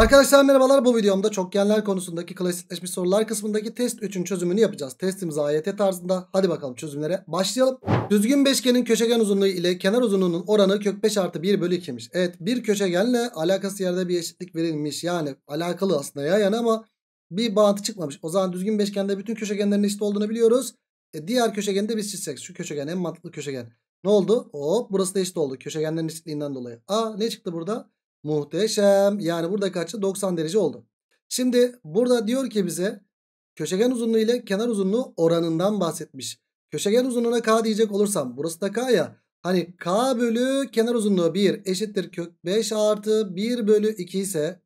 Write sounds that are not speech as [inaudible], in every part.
Arkadaşlar merhabalar bu videomda çokgenler konusundaki klasikleşmiş sorular kısmındaki test 3'ün çözümünü yapacağız. Testimiz AYT tarzında. Hadi bakalım çözümlere başlayalım. Düzgün beşgenin köşegen uzunluğu ile kenar uzunluğunun oranı kök 5 artı 1 bölü 2'miş. Evet bir köşegenle alakası yerde bir eşitlik verilmiş. Yani alakalı aslında ya yani ama bir bağıntı çıkmamış. O zaman düzgün beşgende bütün köşegenlerin eşit olduğunu biliyoruz. E, diğer köşegeni de biz çizsek. Şu köşegen en mantıklı köşegen. Ne oldu? Hop burası da eşit oldu. Köşegenlerin eşitliğinden dolayı. Aa ne çıktı burada? Muhteşem. Yani burada kaçtı? 90 derece oldu. Şimdi burada diyor ki bize köşegen uzunluğu ile kenar uzunluğu oranından bahsetmiş. Köşegen uzunluğuna k diyecek olursam burası da k ya. Hani k bölü kenar uzunluğu 1 eşittir kök 5 artı 1 bölü 2 ise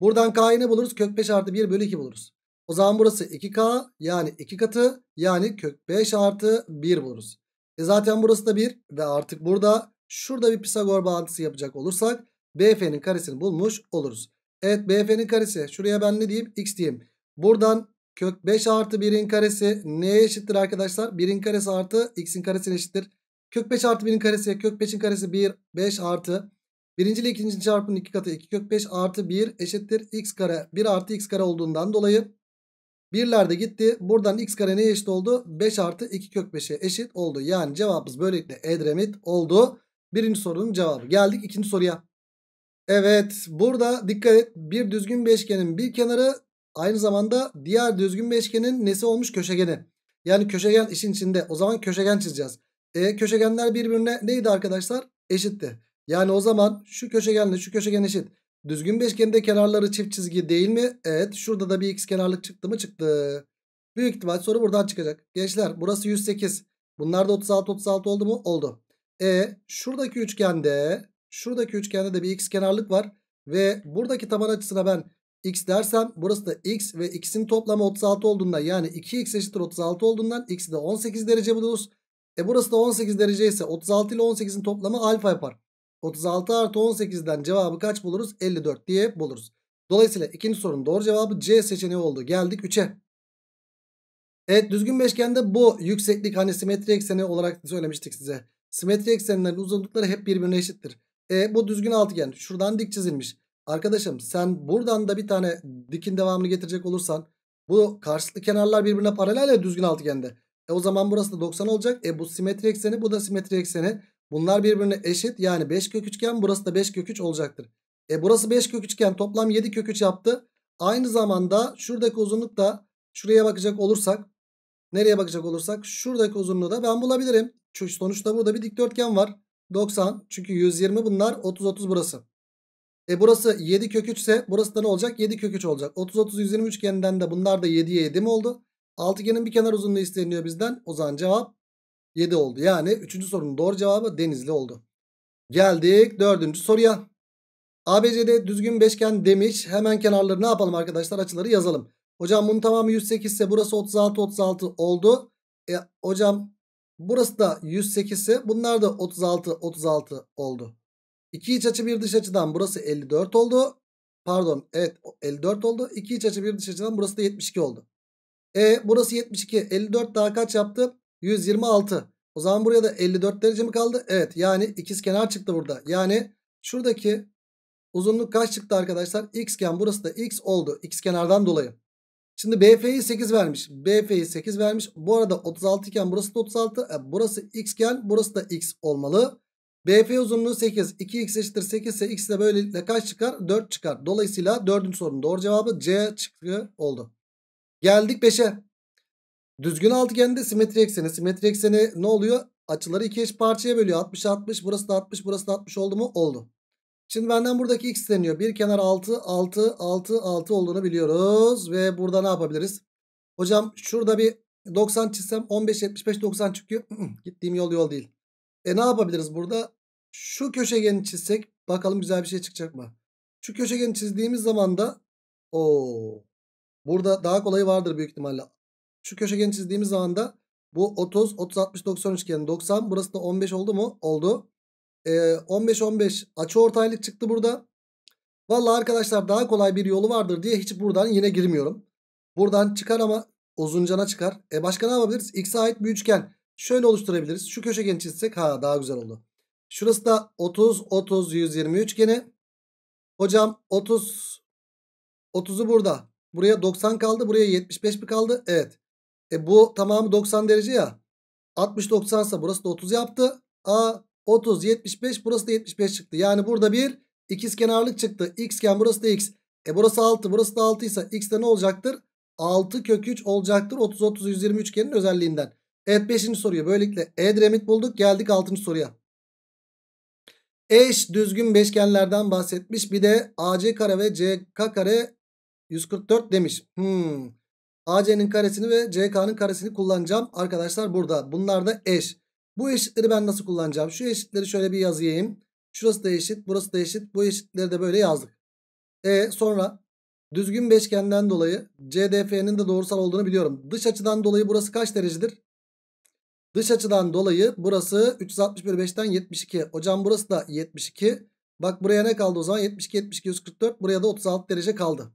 buradan k'yı ne buluruz? Kök 5 artı 1 bölü 2 buluruz. O zaman burası 2k yani 2 katı yani kök 5 artı 1 buluruz. E zaten burası da 1 ve artık burada şurada bir Pisagor bağıntısı yapacak olursak BF'nin karesini bulmuş oluruz. Evet BF'nin karesi. Şuraya ben ne diyeyim? X diyeyim. Buradan kök 5 artı 1'in karesi neye eşittir arkadaşlar? 1'in karesi artı x'in karesine eşittir. Kök 5 artı 1'in karesi. Kök 5'in karesi 1. 5 artı. Birinci ile ikinci çarpımın 2 katı 2 kök 5 artı 1 eşittir x kare. 1 artı x kare olduğundan dolayı birler de gitti. Buradan x kare neye eşit oldu? 5 artı 2 kök 5'e eşit oldu. Yani cevabımız böylelikle Edremit oldu. Birinci sorunun cevabı. Geldik ikinci soruya. Evet burada dikkat et bir düzgün beşgenin bir kenarı aynı zamanda diğer düzgün beşgenin nesi olmuş köşegeni. Yani köşegen işin içinde o zaman köşegen çizeceğiz. E, köşegenler birbirine neydi arkadaşlar? Eşitti. Yani o zaman şu köşegenle şu köşegen eşit. Düzgün beşgende kenarları çift çizgi değil mi? Evet. Şurada da bir x kenarlık çıktı mı? Çıktı. Büyük ihtimal soru buradan çıkacak. Gençler burası 108. Bunlar da 36 36 oldu mu? Oldu. E şuradaki üçgende Şuradaki üçgende de bir x kenarlık var. Ve buradaki taban açısına ben x dersem burası da x ve x'in toplamı 36 olduğundan yani 2x eşittir 36 olduğundan x'i de 18 derece buluruz. E burası da 18 derece ise 36 ile 18'in toplamı alfa yapar. 36 artı 18'den cevabı kaç buluruz? 54 diye buluruz. Dolayısıyla ikinci sorunun doğru cevabı C seçeneği oldu. Geldik 3'e. Evet düzgün beşgende bu yükseklik hani simetri ekseni olarak söylemiştik size. Simetri eksenlerin uzunlukları hep birbirine eşittir. E bu düzgün altıgen. Şuradan dik çizilmiş. Arkadaşım sen buradan da bir tane dikin devamını getirecek olursan bu karşılıklı kenarlar birbirine paralel ya düzgün altıgende. E o zaman burası da 90 olacak. E bu simetri ekseni bu da simetri ekseni. Bunlar birbirine eşit. Yani 5 kök üçgen burası da 5 kök 3 olacaktır. E burası 5 kök üçgen toplam 7 kök 3 yaptı. Aynı zamanda şuradaki uzunluk da şuraya bakacak olursak nereye bakacak olursak şuradaki uzunluğu da ben bulabilirim. sonuçta burada bir dikdörtgen var. 90. Çünkü 120 bunlar 30-30 burası. E burası 7 kök 3 ise burası da ne olacak? 7 kök 3 olacak. 30-30-120 üçgeninden de bunlar da 7'ye 7 mi oldu? Altıgenin bir kenar uzunluğu isteniyor bizden. O zaman cevap 7 oldu. Yani 3. sorunun doğru cevabı denizli oldu. Geldik 4. soruya. ABCD düzgün beşgen demiş. Hemen kenarları ne yapalım arkadaşlar? Açıları yazalım. Hocam bunun tamamı 108 ise burası 36-36 oldu. E, hocam Burası da 108 ise bunlar da 36 36 oldu. İki iç açı bir dış açıdan burası 54 oldu. Pardon evet 54 oldu. İki iç açı bir dış açıdan burası da 72 oldu. E burası 72 54 daha kaç yaptı? 126. O zaman buraya da 54 derece mi kaldı? Evet yani ikiz kenar çıktı burada. Yani şuradaki uzunluk kaç çıktı arkadaşlar? X iken burası da X oldu. X kenardan dolayı. Şimdi BF'yi 8 vermiş. BF'yi 8 vermiş. Bu arada 36 iken burası da 36. E, burası x iken burası da x olmalı. BF uzunluğu 8. 2x eşittir 8 ise x de böylelikle kaç çıkar? 4 çıkar. Dolayısıyla 4'ün sorunun doğru cevabı C çıktı oldu. Geldik 5'e. Düzgün altıgende simetri ekseni. Simetri ekseni ne oluyor? Açıları iki eş parçaya bölüyor. 60 60 burası da 60 burası da 60 oldu mu? Oldu. Şimdi benden buradaki x deniyor. Bir kenar 6, 6, 6, 6 olduğunu biliyoruz. Ve burada ne yapabiliriz? Hocam şurada bir 90 çizsem 15, 75, 90 çıkıyor. [clears throat] Gittiğim yol yol değil. E ne yapabiliriz burada? Şu köşegeni çizsek bakalım güzel bir şey çıkacak mı? Şu köşegeni çizdiğimiz zaman da o burada daha kolayı vardır büyük ihtimalle. Şu köşegeni çizdiğimiz zaman da bu 30, 30, 60, 90 üçgeni 90. Burası da 15 oldu mu? Oldu. 15-15 açı ortaylık çıktı burada. Valla arkadaşlar daha kolay bir yolu vardır diye hiç buradan yine girmiyorum. Buradan çıkar ama uzuncana çıkar. E başka ne yapabiliriz? X'e ait bir üçgen. Şöyle oluşturabiliriz. Şu köşegeni çizsek ha daha güzel oldu. Şurası da 30 30 120 üçgeni. Hocam 30 30'u burada. Buraya 90 kaldı. Buraya 75 mi kaldı? Evet. E bu tamamı 90 derece ya. 60 90 ise burası da 30 yaptı. Aa 30 75 burası da 75 çıktı. Yani burada bir ikiz kenarlık çıktı. X iken burası da x. E burası 6 burası da 6 ise x de ne olacaktır? 6 kök 3 olacaktır. 30 30 120 üçgenin özelliğinden. Evet 5. soruyu böylelikle E Edremit bulduk. Geldik 6. soruya. Eş düzgün beşgenlerden bahsetmiş. Bir de AC kare ve CK kare 144 demiş. Hmm. AC'nin karesini ve CK'nın karesini kullanacağım. Arkadaşlar burada bunlar da eş. Bu eşitleri ben nasıl kullanacağım? Şu eşitleri şöyle bir yazayım. Şurası da eşit, burası da eşit. Bu eşitleri de böyle yazdık. E sonra düzgün beşgenden dolayı CDF'nin de doğrusal olduğunu biliyorum. Dış açıdan dolayı burası kaç derecedir? Dış açıdan dolayı burası 361 5'ten 72. Hocam burası da 72. Bak buraya ne kaldı o zaman? 72 72 144. Buraya da 36 derece kaldı.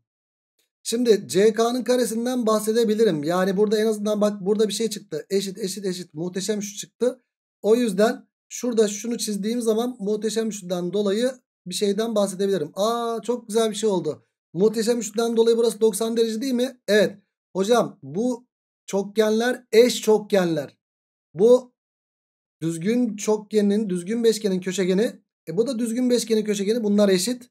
Şimdi CK'nın karesinden bahsedebilirim. Yani burada en azından bak burada bir şey çıktı. Eşit eşit eşit muhteşem şu çıktı. O yüzden şurada şunu çizdiğim zaman muhteşem üçlüden dolayı bir şeyden bahsedebilirim. Aa çok güzel bir şey oldu. Muhteşem üçlüden dolayı burası 90 derece değil mi? Evet. Hocam bu çokgenler eş çokgenler. Bu düzgün çokgenin, düzgün beşgenin köşegeni. E bu da düzgün beşgenin köşegeni. Bunlar eşit.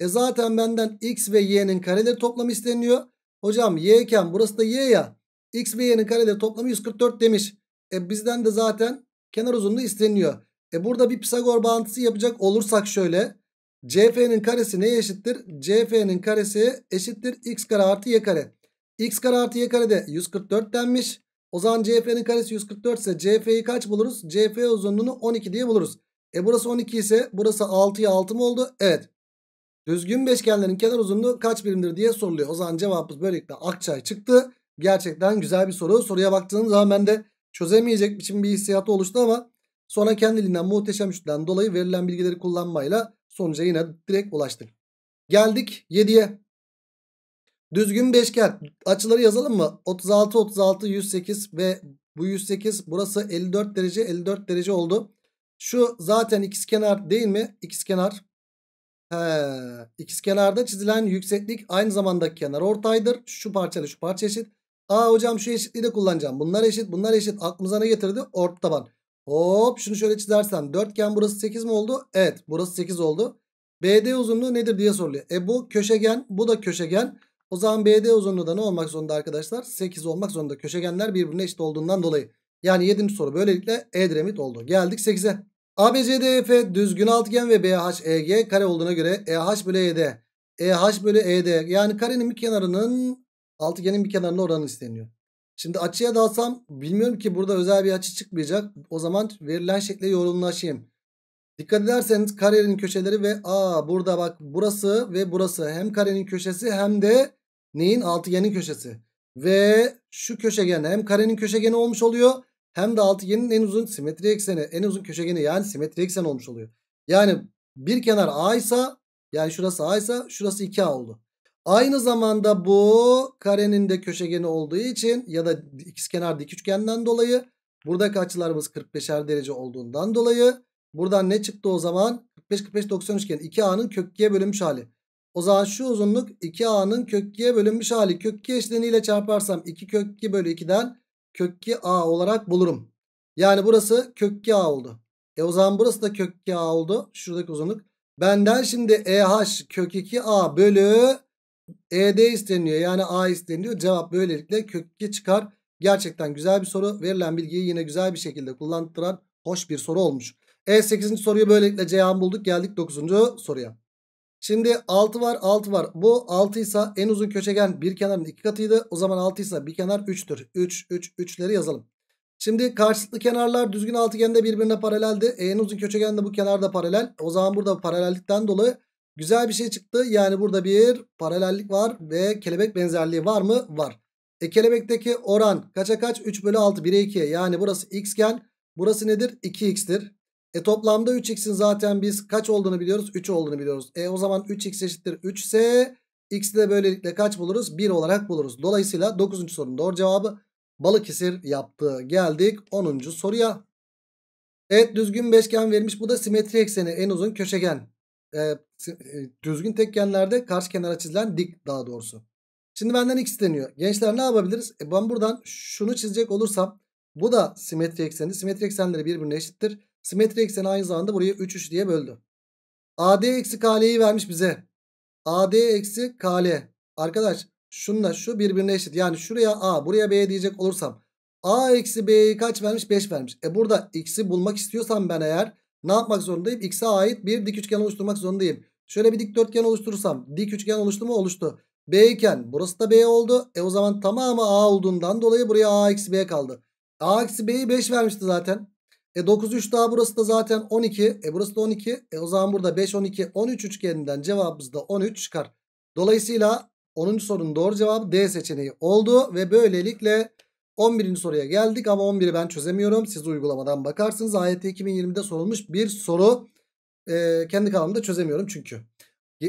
E zaten benden x ve y'nin kareleri toplamı isteniyor. Hocam y iken burası da y ya. x ve y'nin kareleri toplamı 144 demiş. E bizden de zaten Kenar uzunluğu isteniyor. E burada bir Pisagor bağıntısı yapacak olursak şöyle. CF'nin karesi neye eşittir? CF'nin karesi eşittir x kare artı y kare. x kare artı y kare de 144 denmiş. O zaman CF'nin karesi 144 ise CF'yi kaç buluruz? CF uzunluğunu 12 diye buluruz. E burası 12 ise burası 6'ya 6 mı oldu? Evet. Düzgün beşgenlerin kenar uzunluğu kaç birimdir diye soruluyor. O zaman cevabımız böylelikle Akçay çıktı. Gerçekten güzel bir soru. Soruya baktığınız zaman ben de çözemeyecek biçim bir hissiyatı oluştu ama sonra kendiliğinden muhteşem üçlüden dolayı verilen bilgileri kullanmayla sonuca yine direkt ulaştık. Geldik 7'ye. Düzgün beşgen. Açıları yazalım mı? 36, 36, 108 ve bu 108 burası 54 derece 54 derece oldu. Şu zaten ikiz kenar değil mi? İkiz kenar. İkiz kenarda çizilen yükseklik aynı zamanda kenar ortaydır. Şu parçayla şu parça eşit. Aa hocam şu eşitliği de kullanacağım. Bunlar eşit bunlar eşit. Aklımıza ne getirdi? Ort taban. Hop şunu şöyle çizersen. Dörtgen burası 8 mi oldu? Evet burası 8 oldu. BD uzunluğu nedir diye soruluyor. E bu köşegen bu da köşegen. O zaman BD uzunluğu da ne olmak zorunda arkadaşlar? 8 olmak zorunda. Köşegenler birbirine eşit olduğundan dolayı. Yani 7. soru böylelikle Edremit oldu. Geldik 8'e. ABCDF e, düzgün altıgen ve BHEG kare olduğuna göre EH bölü ED. EH bölü ED yani karenin bir kenarının Altıgenin bir kenarına oranı isteniyor. Şimdi açıya dalsam bilmiyorum ki burada özel bir açı çıkmayacak. O zaman verilen şekle yorumlaşayım. Dikkat ederseniz karenin köşeleri ve a burada bak burası ve burası hem karenin köşesi hem de neyin altıgenin köşesi. Ve şu köşegen hem karenin köşegeni olmuş oluyor hem de altıgenin en uzun simetri ekseni en uzun köşegeni yani simetri ekseni olmuş oluyor. Yani bir kenar a ise yani şurası a ise şurası 2a oldu. Aynı zamanda bu karenin de köşegeni olduğu için ya da ikizkenar dik üçgenden dolayı buradaki açılarımız 45'er derece olduğundan dolayı buradan ne çıktı o zaman? 45 45 90 üçgen 2A'nın kök bölünmüş hali. O zaman şu uzunluk 2A'nın kök bölünmüş hali. Kök 2 eşleniğiyle çarparsam 2 kök bölü 2'den kök a olarak bulurum. Yani burası kök a oldu. E o zaman burası da kök a oldu. Şuradaki uzunluk. Benden şimdi EH kök 2A bölü ED isteniyor yani A isteniyor. Cevap böylelikle kök 2 çıkar. Gerçekten güzel bir soru. Verilen bilgiyi yine güzel bir şekilde kullandıran hoş bir soru olmuş. E 8. soruyu böylelikle Ceyhan bulduk. Geldik 9. soruya. Şimdi 6 var 6 var. Bu 6 ise en uzun köşegen bir kenarın iki katıydı. O zaman 6 ise bir kenar 3'tür. 3 3 3'leri yazalım. Şimdi karşılıklı kenarlar düzgün altıgende birbirine paraleldi. E, en uzun köşegen de bu kenarda paralel. O zaman burada paralellikten dolayı Güzel bir şey çıktı. Yani burada bir paralellik var ve kelebek benzerliği var mı? Var. E kelebekteki oran kaça kaç? 3 bölü 6 1'e 2 Yani burası x iken burası nedir? 2x'tir. E toplamda 3x'in zaten biz kaç olduğunu biliyoruz? 3 olduğunu biliyoruz. E o zaman 3x eşittir 3 ise x'i de böylelikle kaç buluruz? 1 olarak buluruz. Dolayısıyla 9. sorunun doğru cevabı Balıkesir yaptı. Geldik 10. soruya. Evet düzgün beşgen vermiş. Bu da simetri ekseni en uzun köşegen. E, e, düzgün tekgenlerde karşı kenara çizilen dik daha doğrusu. Şimdi benden x isteniyor. Gençler ne yapabiliriz? E ben buradan şunu çizecek olursam bu da simetri ekseni. Simetri eksenleri birbirine eşittir. Simetri ekseni aynı zamanda burayı 3 3 diye böldü. AD eksi KL'yi vermiş bize. AD eksi KL. Arkadaş şunla şu birbirine eşit. Yani şuraya A buraya B diyecek olursam A eksi B'yi kaç vermiş? 5 vermiş. E burada X'i bulmak istiyorsam ben eğer ne yapmak zorundayım? X'e ait bir dik üçgen oluşturmak zorundayım. Şöyle bir dikdörtgen oluşturursam dik üçgen oluştu mu? Oluştu. B iken burası da B oldu. E o zaman tamamı A olduğundan dolayı buraya A eksi B kaldı. A eksi B'yi 5 vermişti zaten. E 9 3 daha burası da zaten 12. E burası da 12. E o zaman burada 5 12 13 üçgeninden cevabımız da 13 çıkar. Dolayısıyla 10. sorunun doğru cevabı D seçeneği oldu ve böylelikle 11. soruya geldik ama 11'i ben çözemiyorum. Siz uygulamadan bakarsınız. AYT 2020'de sorulmuş bir soru. E, kendi kanalımda çözemiyorum çünkü.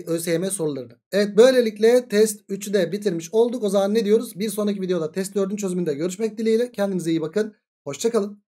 ÖSYM sorularını. Evet böylelikle test 3'ü de bitirmiş olduk. O zaman ne diyoruz? Bir sonraki videoda test 4'ün çözümünde görüşmek dileğiyle. Kendinize iyi bakın. Hoşçakalın.